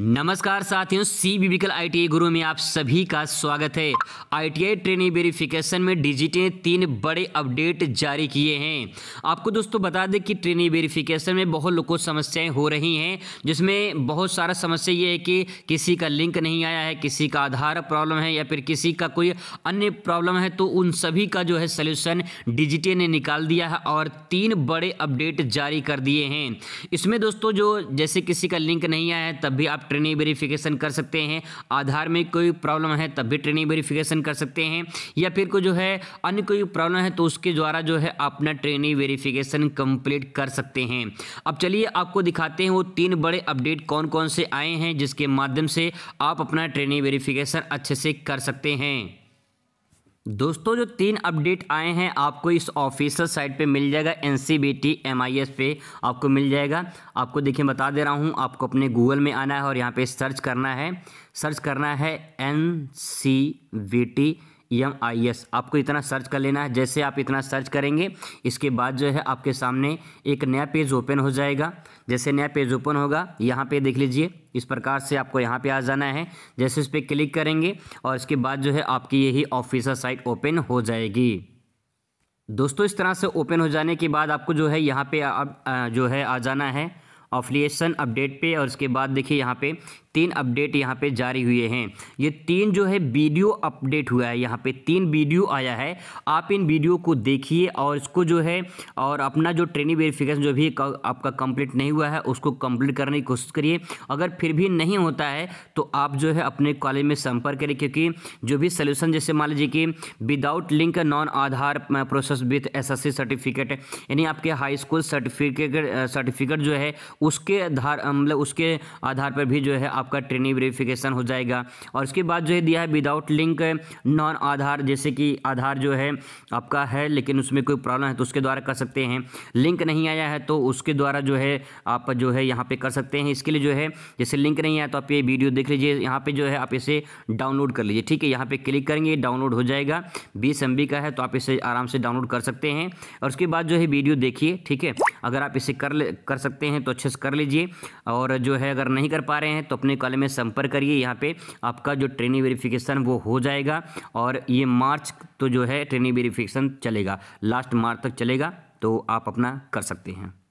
नमस्कार साथियों C B बीबिकल आई गुरु में आप सभी का स्वागत है आईटीआई ट्रेनिंग वेरिफिकेशन में डिजिट ने तीन बड़े अपडेट जारी किए हैं आपको दोस्तों बता दें कि ट्रेनिंग वेरिफिकेशन में बहुत लोग को समस्याएं हो रही हैं जिसमें बहुत सारा समस्या ये है कि किसी का लिंक नहीं आया है किसी का आधार प्रॉब्लम है या फिर किसी का कोई अन्य प्रॉब्लम है तो उन सभी का जो है सोल्यूशन डिजिटे ने निकाल दिया है और तीन बड़े अपडेट जारी कर दिए हैं इसमें दोस्तों जो जैसे किसी का लिंक नहीं आया है तब भी आप ट्रेनिंग वेरिफिकेशन कर सकते हैं आधार में कोई प्रॉब्लम है तब भी ट्रेनिंग वेरिफिकेशन कर सकते हैं या फिर को जो है अन्य कोई प्रॉब्लम है तो उसके द्वारा जो है अपना ट्रेनिंग वेरिफिकेशन कंप्लीट कर सकते हैं अब चलिए आपको दिखाते हैं वो तीन बड़े अपडेट कौन कौन से आए हैं जिसके माध्यम से आप अपना ट्रेनिंग वेरिफिकेशन अच्छे से कर सकते हैं दोस्तों जो तीन अपडेट आए हैं आपको इस ऑफिशियल साइट पे मिल जाएगा N C B T M I S पे आपको मिल जाएगा आपको देखिए बता दे रहा हूँ आपको अपने गूगल में आना है और यहाँ पे सर्च करना है सर्च करना है N C B T M I S आपको इतना सर्च कर लेना है जैसे आप इतना सर्च करेंगे इसके बाद जो है आपके सामने एक नया पेज ओपन हो जाएगा जैसे नया पेज ओपन होगा यहाँ पे देख लीजिए इस प्रकार से आपको यहाँ पे आ जाना है जैसे इस पर क्लिक करेंगे और इसके बाद जो है आपकी यही ऑफिसर साइट ओपन हो जाएगी दोस्तों इस तरह से ओपन हो जाने के बाद आपको जो है यहाँ पर जो है आ जाना है ऑफिलियसन अपडेट पे और उसके बाद देखिए यहाँ पे तीन अपडेट यहाँ पे जारी हुए हैं ये तीन जो है वीडियो अपडेट हुआ है यहाँ पे तीन वीडियो आया है आप इन वीडियो को देखिए और इसको जो है और अपना जो ट्रेनिंग वेरिफिकेशन जो भी आपका कंप्लीट नहीं हुआ है उसको कंप्लीट करने की कोशिश करिए अगर फिर भी नहीं होता है तो आप जो है अपने कॉलेज में संपर्क करें क्योंकि जो भी सोल्यूशन जैसे मान लीजिए कि without link non Aadhaar process with S certificate यानी आपके हाई स्कूल सर्टिफिकेट सर्टिफिकेट जो है उसके आधार मतलब उसके आधार पर भी जो है आपका ट्रेनिंग वेरिफिकेशन हो जाएगा और उसके बाद जो है दिया है विदाउट लिंक नॉन आधार जैसे कि आधार जो है आपका है लेकिन उसमें कोई प्रॉब्लम है तो उसके द्वारा कर सकते हैं लिंक नहीं आया है तो उसके द्वारा जो है आप जो है यहाँ पर कर सकते हैं इसके लिए जो है जैसे लिंक नहीं आया तो आप ये वीडियो देख लीजिए यहाँ पर जो है आप इसे डाउनलोड कर लीजिए ठीक है यहाँ पर क्लिक करेंगे डाउनलोड हो जाएगा बीस एम का है तो आप इसे आराम से डाउनलोड कर सकते हैं और उसके बाद जो है वीडियो देखिए ठीक है अगर आप इसे कर ले कर सकते हैं तो अच्छे एक्सेस कर लीजिए और जो है अगर नहीं कर पा रहे हैं तो अपने कॉल में संपर्क करिए यहाँ पर आपका जो ट्रेनिंग वेरिफिकेशन वो हो जाएगा और ये मार्च तो जो है ट्रेनिंग वेरिफिकेशन चलेगा लास्ट मार्च तक चलेगा तो आप अपना कर सकते हैं